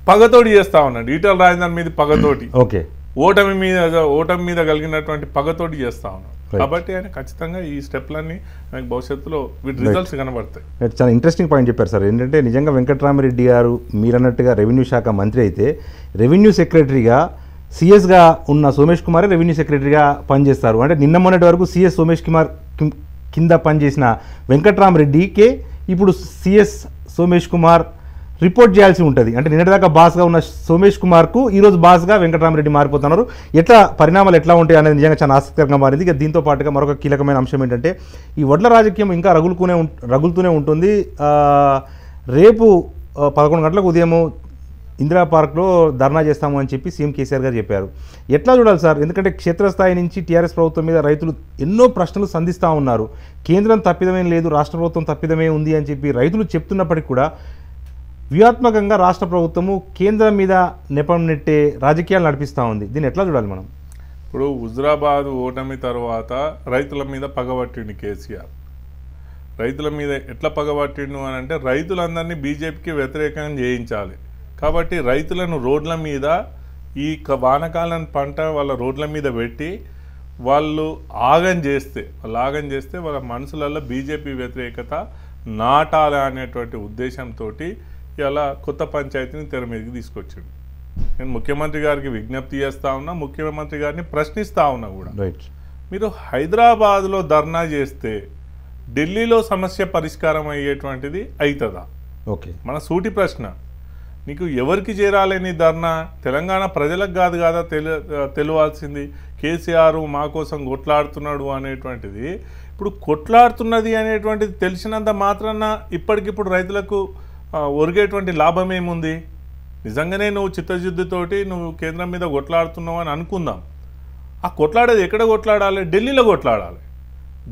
S2: పగతోటి చేస్తా ఉన్నాడు ఈటల రాజధాని మీద పగతోటి ఓకే hmm. ఓటమి మీద ఓటమి మీద కలిగినటువంటి పగతోటి చేస్తూ ఉన్నాడు కాబట్టి ఆయన ఖచ్చితంగా ఈ స్టెప్లన్నీ మనకి భవిష్యత్తులో వీటి రిజల్ట్స్ కనబడతాయి
S1: చాలా ఇంట్రెస్టింగ్ పాయింట్ చెప్పారు సార్ ఏంటంటే నిజంగా వెంకటరామరెడ్డి గారు మీరన్నట్టుగా రెవెన్యూ శాఖ మంత్రి అయితే రెవెన్యూ సెక్రటరీగా సిఎస్గా ఉన్న సోమేష్ కుమార్ రెవెన్యూ సెక్రటరీగా పనిచేస్తారు అంటే నిన్న మొన్నటి వరకు సిఎస్ సోమేష్ కుమార్ కింద పనిచేసిన వెంకట్రామరెడ్డికే ఇప్పుడు సిఎస్ సోమేష్ కుమార్ రిపోర్ట్ చేయాల్సి ఉంటుంది అంటే నిన్నటిదాకా బాస్గా ఉన్న సోమేష్ కుమార్కు ఈరోజు బాస్గా వెంకటరామరెడ్డి మారిపోతున్నారు ఎట్లా పరిణామాలు ఎట్లా ఉంటాయి అనేది నిజంగా చాలా ఆసక్తికరంగా మారింది ఇక దీంతో పాటుగా మరొక కీలకమైన అంశం ఏంటంటే ఈ వడ్ల రాజకీయం ఇంకా రగులుకునే రగులుతూనే ఉంటుంది రేపు పదకొండు గంటలకు ఉదయం ఇందిరా పార్క్లో ధర్నా చేస్తాము అని చెప్పి సీఎం కేసీఆర్ గారు చెప్పారు ఎట్లా చూడాలి సార్ ఎందుకంటే క్షేత్రస్థాయి నుంచి టీఆర్ఎస్ ప్రభుత్వం మీద రైతులు ఎన్నో ప్రశ్నలు సంధిస్తూ ఉన్నారు కేంద్రం తప్పిదమేం లేదు రాష్ట్ర ప్రభుత్వం తప్పిదమే ఉంది అని చెప్పి రైతులు చెప్తున్నప్పటికీ కూడా వ్యూహాత్మకంగా రాష్ట్ర ప్రభుత్వము కేంద్రం మీద నెపం నెట్టే రాజకీయాలు నడిపిస్తూ ఉంది దీన్ని ఎట్లా చూడాలి మనం
S2: ఇప్పుడు హుజరాబాద్ ఓటమి తర్వాత రైతుల మీద పగబట్టిండు కేసీఆర్ రైతుల మీద ఎట్లా పగబట్టిండు అని అంటే రైతులందరినీ బీజేపీకి వ్యతిరేకంగా చేయించాలి కాబట్టి రైతులను రోడ్ల మీద ఈ వానకాలం పంట వాళ్ళ రోడ్ల మీద పెట్టి వాళ్ళు ఆగం చేస్తే వాళ్ళు ఆగం చేస్తే వాళ్ళ మనసులలో బీజేపీ వ్యతిరేకత నాటాలి అనేటువంటి ఉద్దేశంతో ఇలా కొత్త పంచాయతీని తెర మీదకి తీసుకొచ్చాడు నేను ముఖ్యమంత్రి గారికి విజ్ఞప్తి చేస్తా ఉన్నా ముఖ్యమంత్రి గారిని ప్రశ్నిస్తూ ఉన్నా కూడా మీరు హైదరాబాద్లో ధర్నా చేస్తే ఢిల్లీలో సమస్య పరిష్కారం అయ్యేటువంటిది అవుతుందా ఓకే మన సూటి ప్రశ్న నీకు ఎవరికి చేరాలని ధర్నా తెలంగాణ ప్రజలకు కాదు కాదా తెలి తెలియాల్సింది కేసీఆర్ మా కోసం కొట్లాడుతున్నాడు అనేటువంటిది ఇప్పుడు కొట్లాడుతున్నది అనేటువంటిది తెలిసినంత మాత్రాన ఇప్పటికిప్పుడు రైతులకు ఒరిగేటువంటి లాభం ఏముంది నిజంగానే నువ్వు చిత్తశుద్ధితోటి నువ్వు కేంద్రం మీద కొట్లాడుతున్నావు అని అనుకుందాం ఆ కొట్లాడేది ఎక్కడ కొట్లాడాలి ఢిల్లీలో కొట్లాడాలి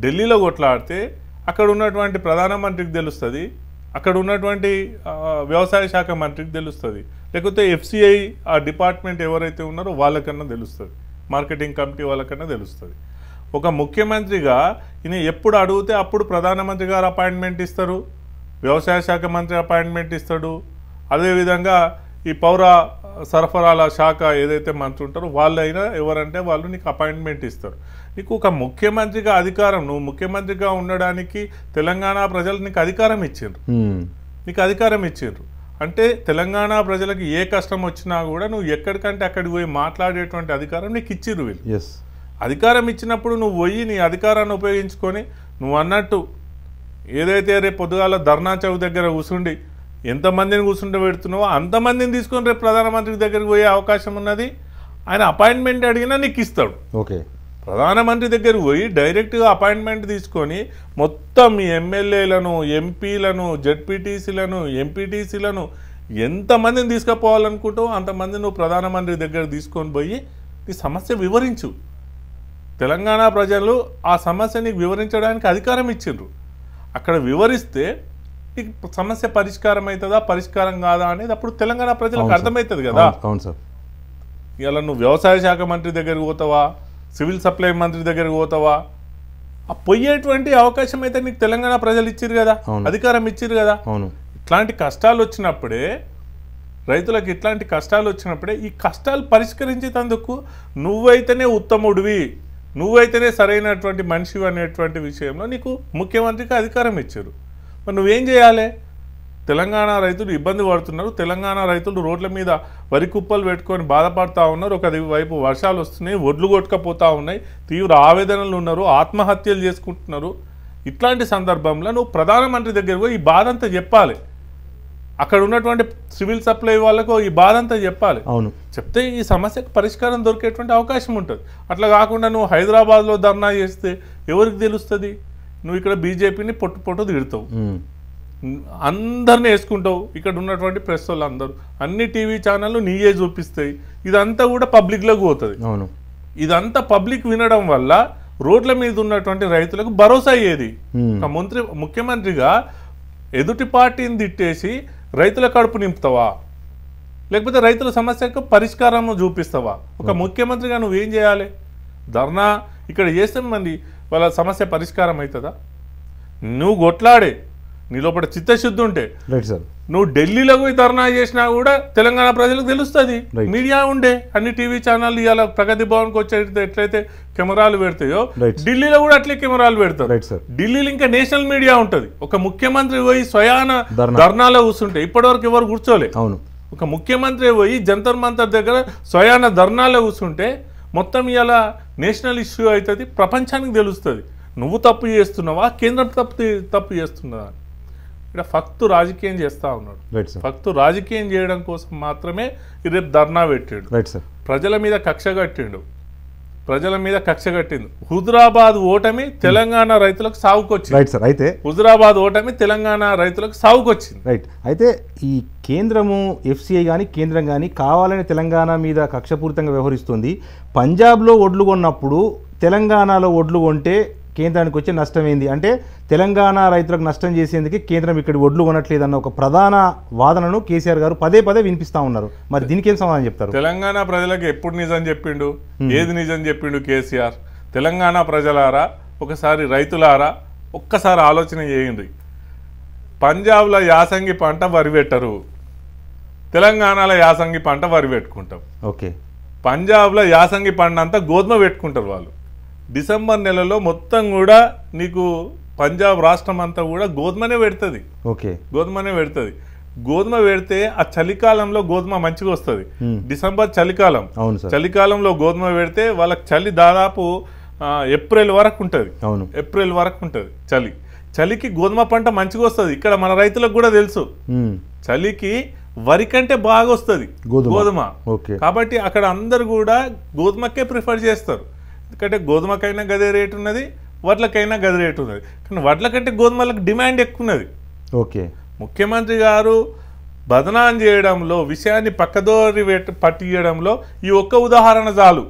S2: ఢిల్లీలో కొట్లాడితే అక్కడ ఉన్నటువంటి ప్రధాన మంత్రికి తెలుస్తుంది అక్కడ ఉన్నటువంటి వ్యవసాయ శాఖ మంత్రికి తెలుస్తుంది లేకపోతే ఎఫ్సిఐ ఆ డిపార్ట్మెంట్ ఎవరైతే ఉన్నారో వాళ్ళకన్నా తెలుస్తుంది మార్కెటింగ్ కమిటీ వాళ్ళకన్నా తెలుస్తుంది ఒక ముఖ్యమంత్రిగా ఈయన ఎప్పుడు అడిగితే అప్పుడు ప్రధానమంత్రి గారు అపాయింట్మెంట్ ఇస్తారు వ్యవసాయ శాఖ మంత్రి అపాయింట్మెంట్ ఇస్తాడు అదేవిధంగా ఈ పౌర సరఫరాల శాఖ ఏదైతే మంత్రి ఉంటారో వాళ్ళైనా ఎవరంటే వాళ్ళు నీకు అపాయింట్మెంట్ ఇస్తారు నీకు ఒక ముఖ్యమంత్రిగా అధికారం నువ్వు ముఖ్యమంత్రిగా ఉండడానికి తెలంగాణ ప్రజలు నీకు అధికారం ఇచ్చిండ్రు నీకు అధికారం ఇచ్చిండ్రు అంటే తెలంగాణ ప్రజలకు ఏ కష్టం వచ్చినా కూడా నువ్వు ఎక్కడికంటే అక్కడికి పోయి మాట్లాడేటువంటి అధికారం నీకు ఇచ్చిర్రు వీళ్ళు అధికారం ఇచ్చినప్పుడు నువ్వు పోయి నీ అధికారాన్ని ఉపయోగించుకొని నువ్వు అన్నట్టు ఏదైతే రేపు పొద్దుగాల ధర్నా చౌక్ దగ్గర కూర్చుండి ఎంతమందిని కూర్చుంటే పెడుతున్నావో అంతమందిని తీసుకొని రేపు ప్రధానమంత్రి దగ్గరికి పోయే అవకాశం ఉన్నది ఆయన అపాయింట్మెంట్ అడిగినా నీకు ఇస్తాడు ఓకే ప్రధానమంత్రి దగ్గర పోయి డైరెక్ట్గా అపాయింట్మెంట్ తీసుకొని మొత్తం ఎమ్మెల్యేలను ఎంపీలను జడ్పీటీసీలను ఎంపీటీసీలను ఎంతమందిని తీసుకుపోవాలనుకుంటావు అంతమంది నువ్వు ప్రధానమంత్రి దగ్గర తీసుకొని పోయి నీ సమస్య వివరించు తెలంగాణ ప్రజలు ఆ సమస్యని వివరించడానికి అధికారం ఇచ్చిండ్రు అక్కడ వివరిస్తే సమస్య పరిష్కారం అవుతుందా పరిష్కారం కాదా అనేది అప్పుడు తెలంగాణ ప్రజలకు అర్థమవుతుంది కదా అవును సార్ ఇలా నువ్వు వ్యవసాయ శాఖ మంత్రి దగ్గర పోతావా సివిల్ సప్లై మంత్రి దగ్గర పోతావా ఆ పోయేటువంటి అవకాశం అయితే నీకు తెలంగాణ ప్రజలు ఇచ్చారు కదా అధికారం ఇచ్చారు కదా అవును ఇట్లాంటి కష్టాలు వచ్చినప్పుడే రైతులకు ఇట్లాంటి కష్టాలు వచ్చినప్పుడే ఈ కష్టాలు పరిష్కరించేటందుకు నువ్వైతేనే ఉత్తముడివి నువ్వైతేనే సరైనటువంటి మనిషి అనేటువంటి విషయంలో నీకు ముఖ్యమంత్రికి అధికారం ఇచ్చారు మరి నువ్వేం చేయాలి తెలంగాణ రైతులు ఇబ్బంది పడుతున్నారు తెలంగాణ రైతులు రోడ్ల మీద వరి కుప్పలు పెట్టుకొని బాధపడుతూ ఉన్నారు ఒక వైపు వర్షాలు వస్తున్నాయి ఒడ్లు కొట్టుకపోతూ ఉన్నాయి తీవ్ర ఆవేదనలు ఉన్నారు ఆత్మహత్యలు చేసుకుంటున్నారు ఇట్లాంటి సందర్భంలో నువ్వు ప్రధానమంత్రి దగ్గర పోయి ఈ బాధ అంతా చెప్పాలి అక్కడ ఉన్నటువంటి సివిల్ సప్లై వాళ్ళకు ఈ బాధ అంతా చెప్పాలి అవును చెప్తే ఈ సమస్యకు పరిష్కారం దొరికేటువంటి అవకాశం ఉంటుంది అట్లా కాకుండా నువ్వు హైదరాబాద్లో ధర్నా చేస్తే ఎవరికి తెలుస్తుంది నువ్వు ఇక్కడ బీజేపీని పొట్టు పొట్టు తిడతావు అందరిని వేసుకుంటావు ఇక్కడ ఉన్నటువంటి ప్రెస్ వాళ్ళు అందరూ అన్ని టీవీ ఛానళ్ళు నీయే చూపిస్తాయి ఇదంతా కూడా పబ్లిక్లోకి పోతుంది అవును ఇదంతా పబ్లిక్ వినడం వల్ల రోడ్ల మీద ఉన్నటువంటి రైతులకు భరోసా అయ్యేది మంత్రి ముఖ్యమంత్రిగా ఎదుటి పార్టీని తిట్టేసి రైతుల కడుపు నింపుతావా లేకపోతే రైతుల సమస్యకు పరిష్కారం చూపిస్తావా ఒక ముఖ్యమంత్రిగా నువ్వేం చేయాలి ధర్నా ఇక్కడ చేస్తే మంది వాళ్ళ సమస్య పరిష్కారం అవుతుందా నువ్వు కొట్లాడే నీ లోపల చిత్తశుద్ధి ఉంటే నువ్వు ఢిల్లీలో పోయి ధర్నా చేసినా కూడా తెలంగాణ ప్రజలకు తెలుస్తుంది మీడియా ఉండే అన్ని టీవీ ఛానల్ ఇవాళ ప్రగతి భవన్కి వచ్చే ఎట్లయితే కెమెరాలు పెడతాయో ఢిల్లీలో కూడా అట్లే కెమెరాలు పెడతారు ఢిల్లీలో ఇంకా నేషనల్ మీడియా ఉంటుంది ఒక ముఖ్యమంత్రి పోయి స్వయాన ధర్నాలో కూర్చుంటే ఇప్పటివరకు ఎవరు కూర్చోలే అవును ఒక ముఖ్యమంత్రి పోయి జంతర్ మంతర్ దగ్గర స్వయాన ధర్నాలో కూర్చుంటే మొత్తం ఇలా నేషనల్ ఇష్యూ అవుతుంది ప్రపంచానికి తెలుస్తుంది నువ్వు తప్పు చేస్తున్నావా కేంద్రం తప్పు తప్పు చేస్తున్నావా ఇక్కడ ఫక్తు రాజకీయం చేస్తా ఉన్నాడు ఫక్తు రాజకీయం చేయడం కోసం మాత్రమే రేపు ధర్నా పెట్టాడు ప్రజల మీద కక్ష కట్టిండు ప్రజల మీద కక్ష కట్టింది హుజురాబాద్ ఓటమి తెలంగాణ రైతులకు సాగుకొచ్చింది రైట్ సార్ అయితే హుజురాబాద్ ఓటమి తెలంగాణ రైతులకు సాగుకొచ్చింది
S1: రైట్ అయితే ఈ కేంద్రము ఎఫ్సీఐ కానీ కేంద్రం కానీ కావాలని తెలంగాణ మీద కక్షపూరితంగా వ్యవహరిస్తుంది పంజాబ్లో ఒడ్లు కొన్నప్పుడు తెలంగాణలో ఒడ్లు కొంటే కేంద్రానికి వచ్చి నష్టం అంటే తెలంగాణ రైతులకు నష్టం చేసేందుకు కేంద్రం ఇక్కడ ఒడ్లు కొనట్లేదన్న ఒక ప్రధాన వాదనను కేసీఆర్ గారు పదే పదే వినిపిస్తా ఉన్నారు మరి దీనికి ఏం సమాధానం చెప్తారు
S2: తెలంగాణ ప్రజలకు ఎప్పుడు నిజం చెప్పిండు ఏది నిజం చెప్పిండు కేసీఆర్ తెలంగాణ ప్రజలారా ఒకసారి రైతులారా ఒక్కసారి ఆలోచన చేయండి పంజాబ్లో యాసంగి పంట వరి పెట్టరు తెలంగాణలో యాసంగి పంట వరి పెట్టుకుంటాం ఓకే పంజాబ్లో యాసంగి పంట అంతా గోధుమ పెట్టుకుంటారు వాళ్ళు డిసెంబర్ నెలలో మొత్తం కూడా నీకు పంజాబ్ రాష్ట్రం అంతా కూడా గోధుమనే పెడుతుంది ఓకే గోధుమనే పెడుతుంది గోధుమ పెడితే ఆ చలికాలంలో గోధుమ మంచిగా వస్తుంది డిసెంబర్ చలికాలం అవును చలికాలంలో గోధుమ పెడితే వాళ్ళకి చలి దాదాపు ఏప్రిల్ వరకు ఉంటుంది అవును ఏప్రిల్ వరకు ఉంటుంది చలి చలికి గోధుమ పంట మంచిగా వస్తుంది ఇక్కడ మన రైతులకు కూడా తెలుసు చలికి వరి కంటే బాగా వస్తుంది గోధుమ కాబట్టి అక్కడ అందరు కూడా గోధుమకే ప్రిఫర్ చేస్తారు ఎందుకంటే గోధుమకైనా గదే రేటు ఉన్నది వడ్లకైనా గది రేటు ఉన్నది కానీ వడ్ల కంటే గోధుమలకు డిమాండ్ ఎక్కువ ఉన్నది ఓకే ముఖ్యమంత్రి గారు బదనాన్ చేయడంలో విషయాన్ని పక్కదోరి పట్టియడంలో ఈ ఒక్క ఉదాహరణ చాలు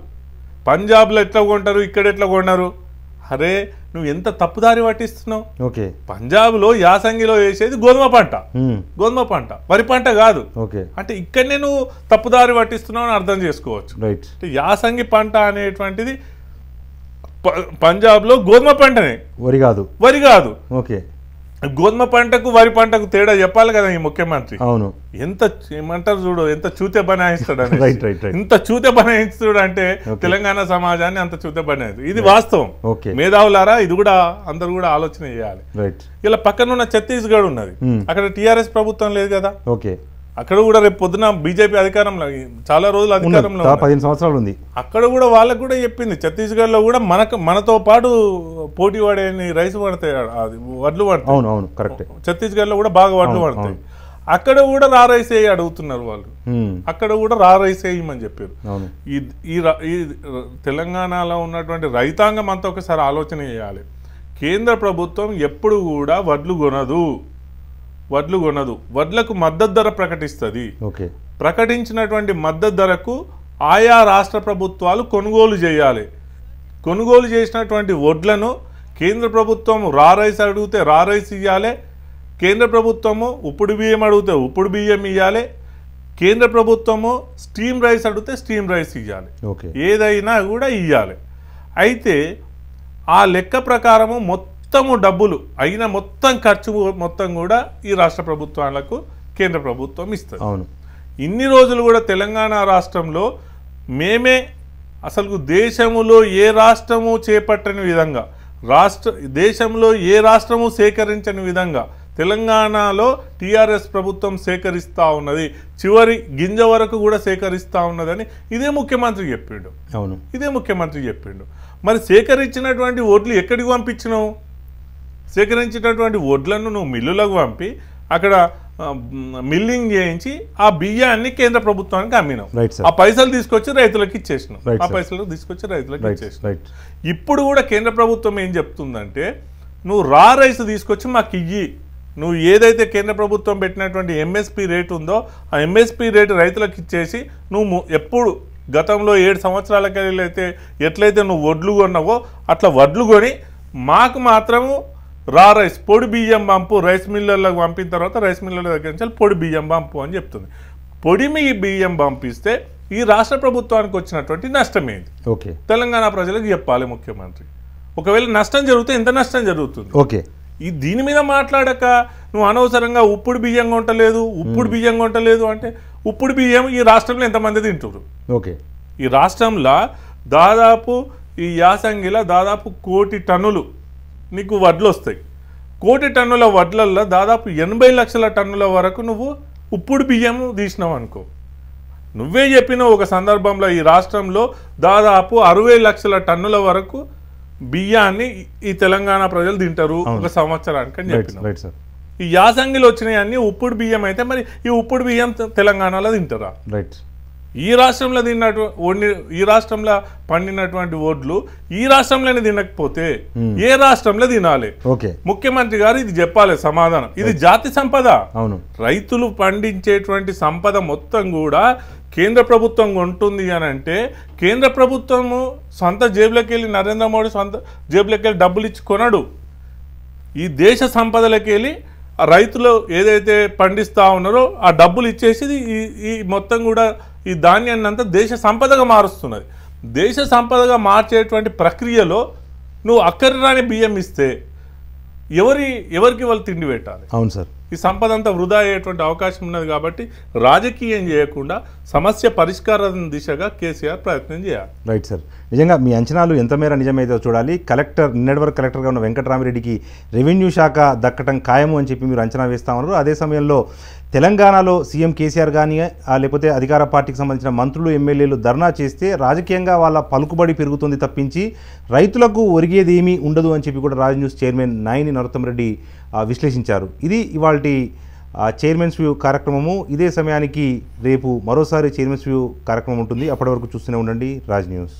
S2: పంజాబ్లో ఎట్లా కొంటారు ఇక్కడ ఎట్లా కొన్నారు అరే నువ్వు ఎంత తప్పుదారి పట్టిస్తున్నావు ఓకే పంజాబ్లో యాసంగిలో వేసేది గోధుమ పంట గోధుమ పంట వరి పంట కాదు ఓకే అంటే ఇక్కడనే నువ్వు తప్పుదారి పట్టిస్తున్నావు అని అర్థం చేసుకోవచ్చు రైట్ యాసంగి పంట అనేటువంటిది పంజాబ్ లో గోధుమ పంటనే వరి కాదు వరి కాదు ఓకే గోధుమ పంటకు వరి పంటకు తేడా చెప్పాలి కదా ఈ ముఖ్యమంత్రి అవును ఎంత ఏమంటారు చూడు ఎంత చూతే బనాయిస్తాడు ఇంత చూతే బనాయిస్తాడు అంటే తెలంగాణ సమాజాన్ని అంత చూతే బనాయిస్తాడు ఇది వాస్తవం మేధావులారా ఇది కూడా అందరు కూడా ఆలోచన చేయాలి ఇలా పక్కనున్న ఛత్తీస్గఢ్ ఉన్నది hmm. అక్కడ టిఆర్ఎస్ ప్రభుత్వం లేదు కదా ఓకే అక్కడ కూడా రేపు పొద్దున బీజేపీ అధికారంలో చాలా రోజులు అధికారంలో
S1: పదిహేను సంవత్సరాలు ఉంది
S2: అక్కడ కూడా వాళ్ళకు కూడా చెప్పింది ఛత్తీస్గఢ్లో కూడా మనకు మనతో పాటు పోటీ పడే రైస్ పడతాయి అది వడ్లు పడతాయి
S1: ఛత్తీస్గఢ్ లో కరెక్ట్
S2: ఛత్తీస్గఢ్లో కూడా బాగా వడ్లు పడతాయి అక్కడ కూడా రా రైస్ వేయి అడుగుతున్నారు వాళ్ళు అక్కడ కూడా రా రైస్ వేయమని చెప్పారు ఈ ఈ తెలంగాణలో ఉన్నటువంటి రైతాంగం అంతా ఒకసారి ఆలోచన చేయాలి కేంద్ర ప్రభుత్వం ఎప్పుడు కూడా వడ్లు కొనదు వడ్లు కొనదు వడ్లకు మద్దతు ధర ప్రకటిస్తుంది ప్రకటించినటువంటి మద్దతు ధరకు ఆయా రాష్ట్ర ప్రభుత్వాలు కొనుగోలు చేయాలి కొనుగోలు చేసినటువంటి వడ్లను కేంద్ర ప్రభుత్వం రా రైస్ అడిగితే రారైస్ ఇవ్వాలి కేంద్ర ప్రభుత్వము ఉప్పుడు బియ్యం అడిగితే ఉప్పుడు బియ్యం ఇవ్వాలి కేంద్ర ప్రభుత్వము స్టీమ్ రైస్ అడిగితే స్టీమ్ రైస్ ఇవ్వాలి ఏదైనా కూడా ఇవ్వాలి అయితే ఆ లెక్క ప్రకారము మొత్తం మొత్తము డబ్బులు అయిన మొత్తం ఖర్చు మొత్తం కూడా ఈ రాష్ట్ర ప్రభుత్వాలకు కేంద్ర ప్రభుత్వం ఇస్తుంది అవును ఇన్ని రోజులు కూడా తెలంగాణ రాష్ట్రంలో మేమే అసలు దేశములో ఏ రాష్ట్రము చేపట్టని విధంగా రాష్ట్ర దేశంలో ఏ రాష్ట్రము సేకరించని విధంగా తెలంగాణలో టీఆర్ఎస్ ప్రభుత్వం సేకరిస్తూ ఉన్నది చివరి గింజ వరకు కూడా సేకరిస్తూ ఉన్నదని ఇదే ముఖ్యమంత్రి చెప్పిండు అవును ఇదే ముఖ్యమంత్రి చెప్పిండు మరి సేకరించినటువంటి ఓట్లు ఎక్కడికి పంపించినావు సేకరించినటువంటి వడ్లను నువ్వు మిల్లులకు పంపి అక్కడ మిల్లింగ్ చేయించి ఆ బియ్యాన్ని కేంద్ర ప్రభుత్వానికి అమ్మినాం ఆ పైసలు తీసుకొచ్చి రైతులకు ఇచ్చేసినాం ఆ పైసలు తీసుకొచ్చి రైతులకు ఇచ్చేసినాం ఇప్పుడు కూడా కేంద్ర ప్రభుత్వం ఏం చెప్తుందంటే నువ్వు రా రైస్ తీసుకొచ్చి మాకు ఇయ్యి నువ్వు ఏదైతే కేంద్ర ప్రభుత్వం పెట్టినటువంటి ఎంఎస్పి రేటు ఉందో ఆ ఎంఎస్పి రేటు రైతులకు ఇచ్చేసి నువ్వు ఎప్పుడు గతంలో ఏడు సంవత్సరాల కలిగితే ఎట్లయితే నువ్వు వడ్లు కొన్నావో అట్లా వడ్లు కొని మాకు మాత్రము రా రైస్ పొడి బియ్యం పంపు రైస్ మిల్లర్లకు పంపిన తర్వాత రైస్ మిల్లర్ల దగ్గర నుంచి పొడి బియ్యం పంపు అని చెప్తుంది పొడి మీ బియ్యం పంపిస్తే ఈ రాష్ట్ర ప్రభుత్వానికి వచ్చినటువంటి నష్టం ఏంటి ఓకే తెలంగాణ ప్రజలకు చెప్పాలి ముఖ్యమంత్రి ఒకవేళ నష్టం జరిగితే ఎంత నష్టం జరుగుతుంది ఓకే ఈ దీని మీద మాట్లాడక నువ్వు అనవసరంగా ఉప్పుడు బియ్యం కొంటలేదు ఉప్పుడు బియ్యం కొంటలేదు అంటే ఉప్పుడు బియ్యం ఈ రాష్ట్రంలో ఎంతమంది తింటారు ఓకే ఈ రాష్ట్రంలో దాదాపు ఈ యాసంగిలో దాదాపు కోటి టన్నులు నీకు వడ్లు వస్తాయి కోటి టన్నుల వడ్లల్లో దాదాపు ఎనభై లక్షల టన్నుల వరకు నువ్వు ఉప్పుడు బియ్యం తీసినావు అనుకో నువ్వే చెప్పిన ఒక సందర్భంలో ఈ రాష్ట్రంలో దాదాపు అరవై లక్షల టన్నుల వరకు బియ్యాన్ని ఈ తెలంగాణ ప్రజలు తింటారు ఒక సంవత్సరానికి అని చెప్పిన ఈ యాసంగిలు వచ్చినాయి అన్ని ఉప్పుడు బియ్యం అయితే మరి ఈ ఉప్పుడు బియ్యం తెలంగాణలో తింటారా రైట్ ఈ రాష్ట్రంలో తిన్నటువంటి వండి ఈ రాష్ట్రంలో పండినటువంటి ఓట్లు ఈ రాష్ట్రంలోనే తినకపోతే ఏ రాష్ట్రంలో తినాలి ముఖ్యమంత్రి గారు ఇది చెప్పాలి సమాధానం ఇది జాతి సంపద అవును రైతులు పండించేటువంటి సంపద మొత్తం కూడా కేంద్ర ప్రభుత్వం ఉంటుంది అని అంటే కేంద్ర ప్రభుత్వము సొంత జేబులోకి వెళ్ళి నరేంద్ర మోడీ సొంత జేబులోకి వెళ్ళి డబ్బులు ఇచ్చి కొనడు ఈ దేశ సంపదలకి వెళ్ళి రైతులు ఏదైతే పండిస్తూ ఉన్నారో ఆ డబ్బులు ఇచ్చేసి ఈ ఈ మొత్తం కూడా ఈ ధాన్యాన్ని అంతా దేశ సంపదగా మారుస్తున్నది దేశ సంపదగా మార్చేటువంటి ప్రక్రియలో నువ్వు అక్కర్రాని బియ్యం ఇస్తే ఎవరి ఎవరికి వాళ్ళు తిండి పెట్టాలి అవును సార్ ఈ సంపద అంతా వృధా అయ్యేటువంటి అవకాశం ఉన్నది కాబట్టి రాజకీయం చేయకుండా సమస్య పరిష్కారం దిశగా కేసీఆర్ ప్రయత్నం చేయాలి
S1: రైట్ సార్ నిజంగా మీ అంచనాలు ఎంతమేర నిజమైతే చూడాలి కలెక్టర్ నిన్నటి వరకు కలెక్టర్గా ఉన్న వెంకటరామిరెడ్డికి రెవెన్యూ శాఖ దక్కటం ఖాయము అని చెప్పి మీరు అంచనా వేస్తా ఉన్నారు అదే సమయంలో తెలంగాణలో సీఎం కేసీఆర్ కానీ లేకపోతే అధికార పార్టీకి సంబంధించిన మంత్రులు ఎమ్మెల్యేలు ధర్నా చేస్తే రాజకీయంగా వాళ్ళ పలుకుబడి పెరుగుతుంది తప్పించి రైతులకు ఒరిగేది ఏమీ ఉండదు అని చెప్పి కూడా రాజ్ న్యూస్ చైర్మన్ నాయని నరోత్తం రెడ్డి విశ్లేషించారు ఇది ఇవాళ చైర్మన్స్ వ్యూ కార్యక్రమము ఇదే సమయానికి రేపు మరోసారి చైర్మన్స్ వ్యూ కార్యక్రమం ఉంటుంది అప్పటి వరకు చూస్తూనే ఉండండి రాజ్ న్యూస్